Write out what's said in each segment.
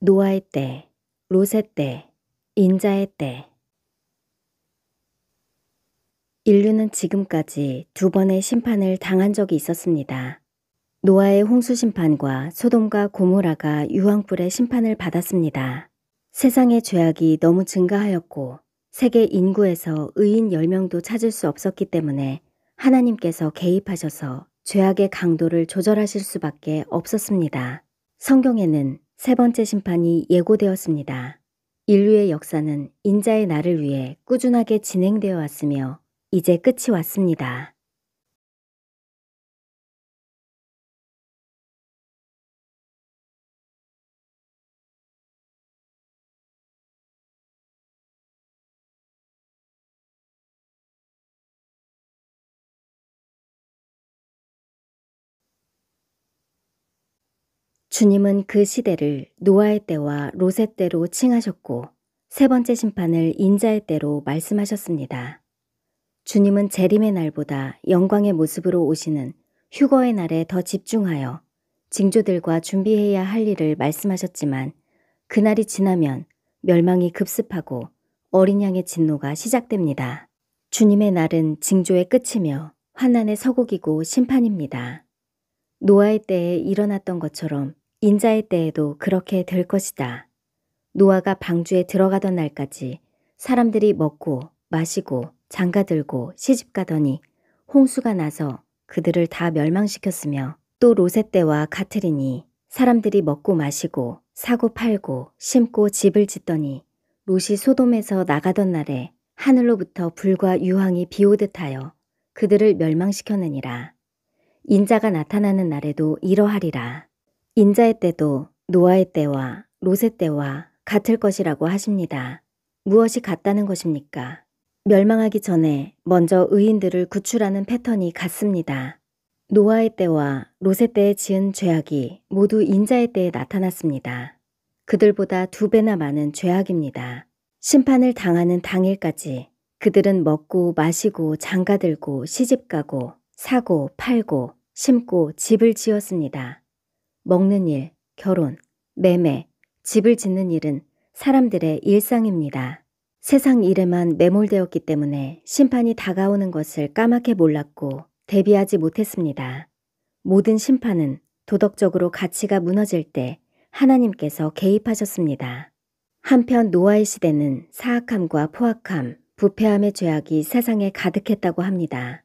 노아의 때, 로세 때, 인자의 때. 인류는 지금까지 두 번의 심판을 당한 적이 있었습니다. 노아의 홍수 심판과 소돔과 고모라가 유황불의 심판을 받았습니다. 세상의 죄악이 너무 증가하였고 세계 인구에서 의인 10명도 찾을 수 없었기 때문에 하나님께서 개입하셔서 죄악의 강도를 조절하실 수밖에 없었습니다. 성경에는 세 번째 심판이 예고되었습니다. 인류의 역사는 인자의 날을 위해 꾸준하게 진행되어 왔으며 이제 끝이 왔습니다. 주님은 그 시대를 노아의 때와 로세 때로 칭하셨고 세 번째 심판을 인자의 때로 말씀하셨습니다. 주님은 재림의 날보다 영광의 모습으로 오시는 휴거의 날에 더 집중하여 징조들과 준비해야 할 일을 말씀하셨지만 그날이 지나면 멸망이 급습하고 어린 양의 진노가 시작됩니다. 주님의 날은 징조의 끝이며 환난의 서곡이고 심판입니다. 노아의 때에 일어났던 것처럼 인자의 때에도 그렇게 될 것이다. 노아가 방주에 들어가던 날까지 사람들이 먹고 마시고 장가들고 시집가더니 홍수가 나서 그들을 다 멸망시켰으며 또 로세 때와 가트린이 사람들이 먹고 마시고 사고 팔고 심고 집을 짓더니 롯이 소돔에서 나가던 날에 하늘로부터 불과 유황이 비오듯 하여 그들을 멸망시켰느니라. 인자가 나타나는 날에도 이러하리라. 인자의 때도 노아의 때와 로세 때와 같을 것이라고 하십니다. 무엇이 같다는 것입니까? 멸망하기 전에 먼저 의인들을 구출하는 패턴이 같습니다. 노아의 때와 로세 때에 지은 죄악이 모두 인자의 때에 나타났습니다. 그들보다 두 배나 많은 죄악입니다. 심판을 당하는 당일까지 그들은 먹고 마시고 장가들고 시집가고 사고 팔고 심고 집을 지었습니다. 먹는 일, 결혼, 매매, 집을 짓는 일은 사람들의 일상입니다. 세상 일에만 매몰되었기 때문에 심판이 다가오는 것을 까맣게 몰랐고 대비하지 못했습니다. 모든 심판은 도덕적으로 가치가 무너질 때 하나님께서 개입하셨습니다. 한편 노아의 시대는 사악함과 포악함, 부패함의 죄악이 세상에 가득했다고 합니다.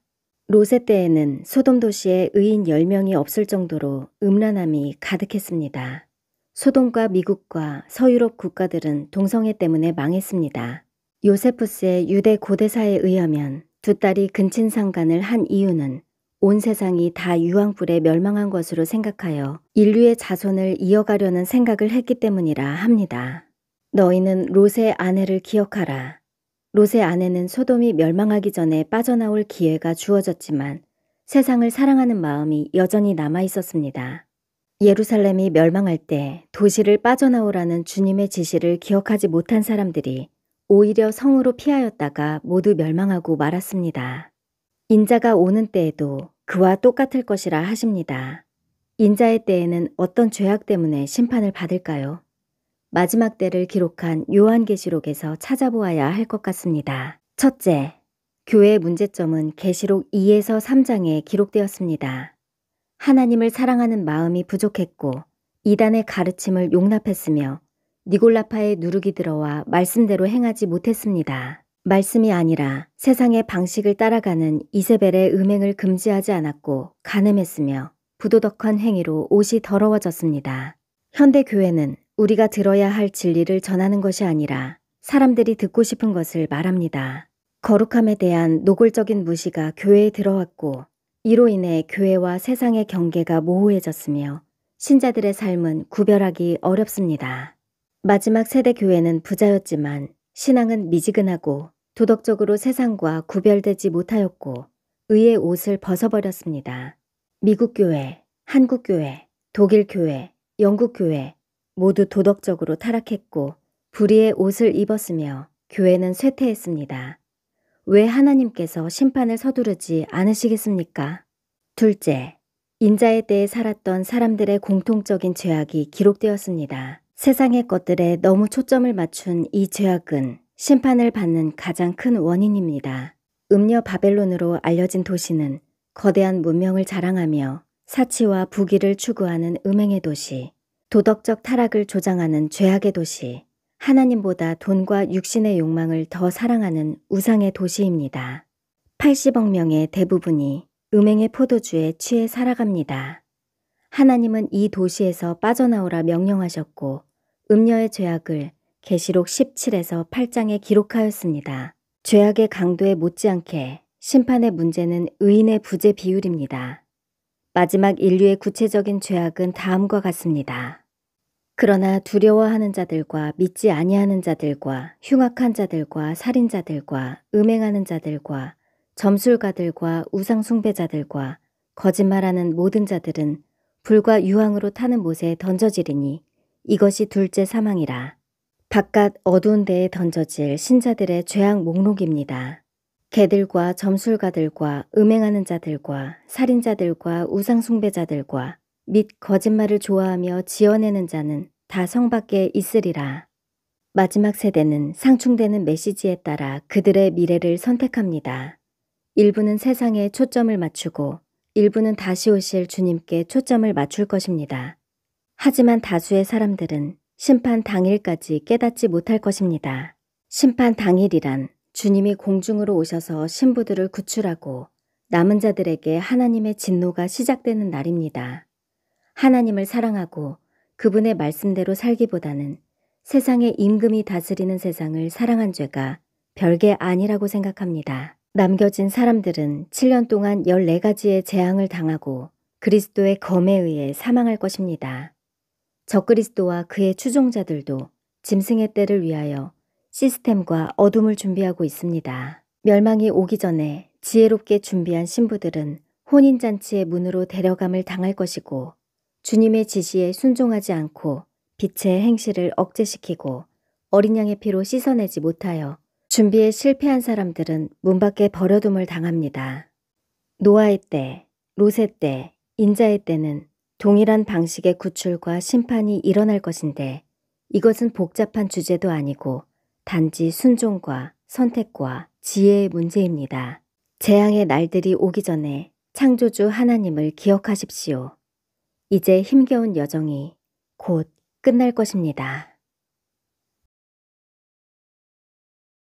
로세 때에는 소돔 도시에 의인 10명이 없을 정도로 음란함이 가득했습니다. 소돔과 미국과 서유럽 국가들은 동성애 때문에 망했습니다. 요세푸스의 유대 고대사에 의하면 두 딸이 근친상간을 한 이유는 온 세상이 다 유황불에 멸망한 것으로 생각하여 인류의 자손을 이어가려는 생각을 했기 때문이라 합니다. 너희는 롯의 아내를 기억하라. 롯의 아내는 소돔이 멸망하기 전에 빠져나올 기회가 주어졌지만 세상을 사랑하는 마음이 여전히 남아 있었습니다. 예루살렘이 멸망할 때 도시를 빠져나오라는 주님의 지시를 기억하지 못한 사람들이 오히려 성으로 피하였다가 모두 멸망하고 말았습니다. 인자가 오는 때에도 그와 똑같을 것이라 하십니다. 인자의 때에는 어떤 죄악 때문에 심판을 받을까요? 마지막 때를 기록한 요한계시록에서 찾아보아야 할 것 같습니다. 첫째, 교회의 문제점은 계시록 2에서 3장에 기록되었습니다. 하나님을 사랑하는 마음이 부족했고 이단의 가르침을 용납했으며 니골라파의 누룩이 들어와 말씀대로 행하지 못했습니다. 말씀이 아니라 세상의 방식을 따라가는 이세벨의 음행을 금지하지 않았고 가늠했으며 부도덕한 행위로 옷이 더러워졌습니다. 현대 교회는 우리가 들어야 할 진리를 전하는 것이 아니라 사람들이 듣고 싶은 것을 말합니다. 거룩함에 대한 노골적인 무시가 교회에 들어왔고 이로 인해 교회와 세상의 경계가 모호해졌으며 신자들의 삶은 구별하기 어렵습니다. 마지막 세대 교회는 부자였지만 신앙은 미지근하고 도덕적으로 세상과 구별되지 못하였고 의의 옷을 벗어버렸습니다. 미국 교회, 한국 교회, 독일 교회, 영국 교회, 모두 도덕적으로 타락했고 불의의 옷을 입었으며 교회는 쇠퇴했습니다. 왜 하나님께서 심판을 서두르지 않으시겠습니까? 둘째, 인자에 대해 살았던 사람들의 공통적인 죄악이 기록되었습니다. 세상의 것들에 너무 초점을 맞춘 이 죄악은 심판을 받는 가장 큰 원인입니다. 음녀 바벨론으로 알려진 도시는 거대한 문명을 자랑하며 사치와 부귀를 추구하는 음행의 도시, 도덕적 타락을 조장하는 죄악의 도시, 하나님보다 돈과 육신의 욕망을 더 사랑하는 우상의 도시입니다. 80억 명의 대부분이 음행의 포도주에 취해 살아갑니다. 하나님은 이 도시에서 빠져나오라 명령하셨고 음녀의 죄악을 계시록 17에서 8장에 기록하였습니다. 죄악의 강도에 못지않게 심판의 문제는 의인의 부재 비율입니다. 마지막 인류의 구체적인 죄악은 다음과 같습니다. 그러나 두려워하는 자들과 믿지 아니하는 자들과 흉악한 자들과 살인자들과 음행하는 자들과 점술가들과 우상숭배자들과 거짓말하는 모든 자들은 불과 유황으로 타는 못에 던져지리니 이것이 둘째 사망이라. 바깥 어두운 데에 던져질 신자들의 죄악 목록입니다. 개들과 점술가들과 음행하는 자들과 살인자들과 우상숭배자들과 및 거짓말을 좋아하며 지어내는 자는 다성 밖에 있으리라. 마지막 세대는 상충되는 메시지에 따라 그들의 미래를 선택합니다. 일부는 세상에 초점을 맞추고 일부는 다시 오실 주님께 초점을 맞출 것입니다. 하지만 다수의 사람들은 심판 당일까지 깨닫지 못할 것입니다. 심판 당일이란 주님이 공중으로 오셔서 신부들을 구출하고 남은 자들에게 하나님의 진노가 시작되는 날입니다. 하나님을 사랑하고 그분의 말씀대로 살기보다는 세상에 임금이 다스리는 세상을 사랑한 죄가 별게 아니라고 생각합니다. 남겨진 사람들은 7년 동안 14가지의 재앙을 당하고 그리스도의 검에 의해 사망할 것입니다. 적그리스도와 그의 추종자들도 짐승의 때를 위하여 시스템과 어둠을 준비하고 있습니다. 멸망이 오기 전에 지혜롭게 준비한 신부들은 혼인잔치의 문으로 데려감을 당할 것이고 주님의 지시에 순종하지 않고 빛의 행실을 억제시키고 어린 양의 피로 씻어내지 못하여 준비에 실패한 사람들은 문 밖에 버려둠을 당합니다. 노아의 때, 로세 때, 인자의 때는 동일한 방식의 구출과 심판이 일어날 것인데 이것은 복잡한 주제도 아니고 단지 순종과 선택과 지혜의 문제입니다. 재앙의 날들이 오기 전에 창조주 하나님을 기억하십시오. 이제 힘겨운 여정이 곧 끝날 것입니다.